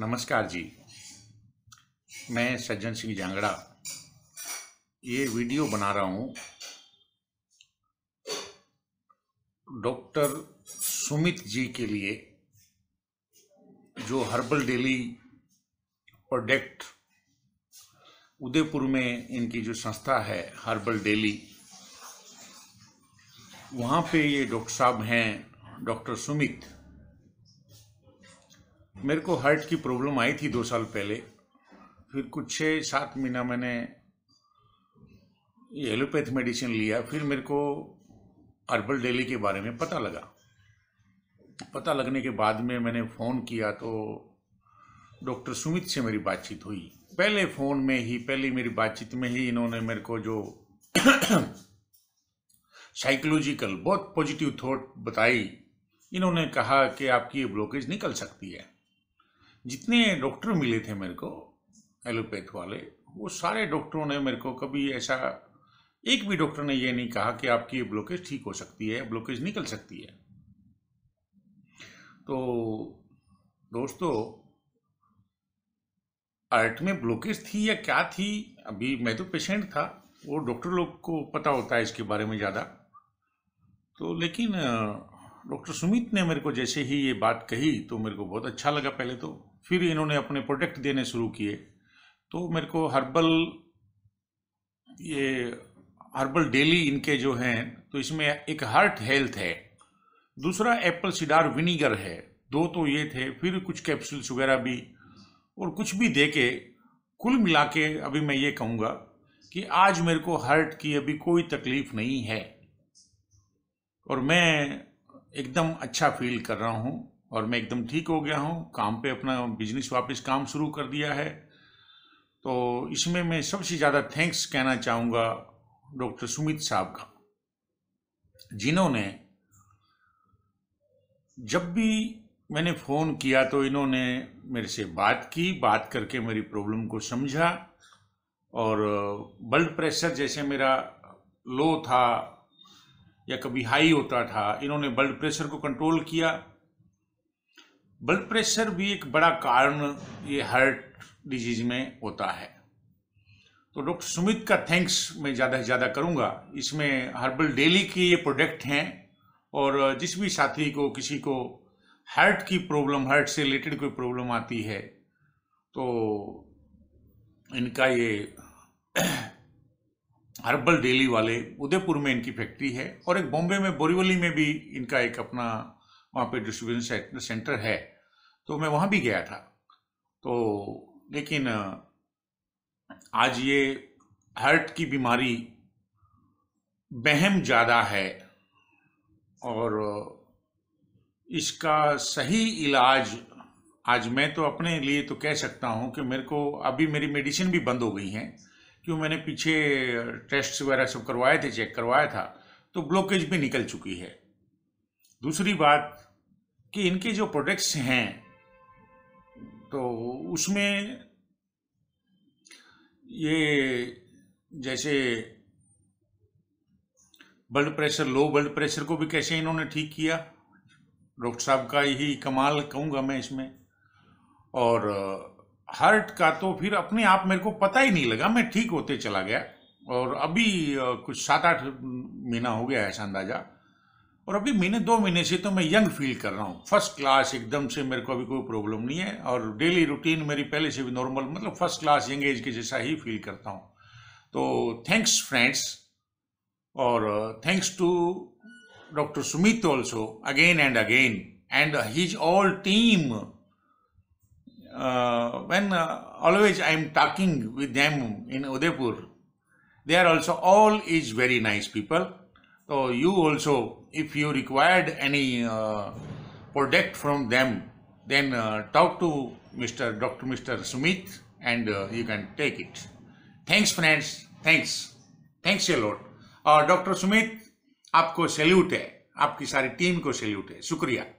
नमस्कार जी मैं सज्जन सिंह जांगड़ा ये वीडियो बना रहा हूँ डॉक्टर सुमित जी के लिए जो हर्बल डेली प्रोडक्ट उदयपुर में इनकी जो संस्था है हर्बल डेली वहाँ पे ये डॉक्टर साहब हैं डॉक्टर सुमित मेरे को हार्ट की प्रॉब्लम आई थी दो साल पहले फिर कुछ छः सात महीना मैंने एलोपैथ मेडिसिन लिया फिर मेरे को हर्बल डेली के बारे में पता लगा पता लगने के बाद में मैंने फ़ोन किया तो डॉक्टर सुमित से मेरी बातचीत हुई पहले फ़ोन में ही पहले मेरी बातचीत में ही इन्होंने मेरे को जो साइकोलॉजिकल बहुत पॉजिटिव थॉट बताई इन्होंने कहा कि आपकी ये ब्लॉकेज निकल सकती है जितने डॉक्टर मिले थे मेरे को एलोपैथ वाले वो सारे डॉक्टरों ने मेरे को कभी ऐसा एक भी डॉक्टर ने ये नहीं कहा कि आपकी ये ब्लॉकेज ठीक हो सकती है ब्लॉकेज निकल सकती है तो दोस्तों आर्ट में ब्लॉकेज थी या क्या थी अभी मैं तो पेशेंट था वो डॉक्टर लोग को पता होता है इसके बारे में ज़्यादा तो लेकिन डॉक्टर सुमित ने मेरे को जैसे ही ये बात कही तो मेरे को बहुत अच्छा लगा पहले तो फिर इन्होंने अपने प्रोडक्ट देने शुरू किए तो मेरे को हर्बल ये हर्बल डेली इनके जो हैं तो इसमें एक हार्ट हेल्थ है दूसरा एप्पल सीडार विनीगर है दो तो ये थे फिर कुछ कैप्सूल्स वगैरह भी और कुछ भी दे के कुल मिला के अभी मैं ये कहूँगा कि आज मेरे को हार्ट की अभी कोई तकलीफ नहीं है और मैं एकदम अच्छा फील कर रहा हूँ और मैं एकदम ठीक हो गया हूँ काम पे अपना बिजनेस वापस काम शुरू कर दिया है तो इसमें मैं सबसे ज़्यादा थैंक्स कहना चाहूँगा डॉक्टर सुमित साहब का जिन्होंने जब भी मैंने फ़ोन किया तो इन्होंने मेरे से बात की बात करके मेरी प्रॉब्लम को समझा और ब्लड प्रेशर जैसे मेरा लो था या कभी हाई होता था इन्होंने ब्लड प्रेशर को कंट्रोल किया ब्लड प्रेशर भी एक बड़ा कारण ये हार्ट डिजीज में होता है तो डॉक्टर सुमित का थैंक्स मैं ज़्यादा से ज़्यादा करूँगा इसमें हर्बल डेली के ये प्रोडक्ट हैं और जिस भी साथी को किसी को हार्ट की प्रॉब्लम हार्ट से रिलेटेड कोई प्रॉब्लम आती है तो इनका ये हर्बल डेली वाले उदयपुर में इनकी फैक्ट्री है और एक बॉम्बे में बोरीवली में भी इनका एक अपना वहाँ पे डिस्ट्रीब्यूशन सेंटर है तो मैं वहाँ भी गया था तो लेकिन आज ये हार्ट की बीमारी बहम ज़्यादा है और इसका सही इलाज आज मैं तो अपने लिए तो कह सकता हूँ कि मेरे को अभी मेरी मेडिसिन भी बंद हो गई हैं क्यों मैंने पीछे टेस्ट वगैरह सब करवाए थे चेक करवाया था तो ब्लॉकेज भी निकल चुकी है दूसरी बात कि इनके जो प्रोडक्ट्स हैं तो उसमें ये जैसे blood pressure low blood pressure को भी कैसे इन्होंने ठीक किया डॉक्टर साहब का यही कमाल कहूँगा मैं इसमें और हार्ट का तो फिर अपने आप मेरे को पता ही नहीं लगा मैं ठीक होते चला गया और अभी कुछ सात आठ महीना हो गया ऐसा अंदाज़ा और अभी महीने दो महीने से तो मैं यंग फील कर रहा हूँ फर्स्ट क्लास एकदम से मेरे को अभी कोई प्रॉब्लम नहीं है और डेली रूटीन मेरी पहले से भी नॉर्मल मतलब फर्स्ट क्लास यंग एज के जैसा ही फील करता हूँ तो थैंक्स फ्रेंड्स और thanks to doctor Sumit also again and again and his all team when always I am talking with them in Udaipur they are also all is very nice people So you also, if you required any uh, product from them, then uh, talk to Mr. Dr. Mr. Sumit and uh, you can take it. Thanks friends, thanks. Thanks a lot. और Dr. Sumit आपको salute है आपकी सारी team को salute है शुक्रिया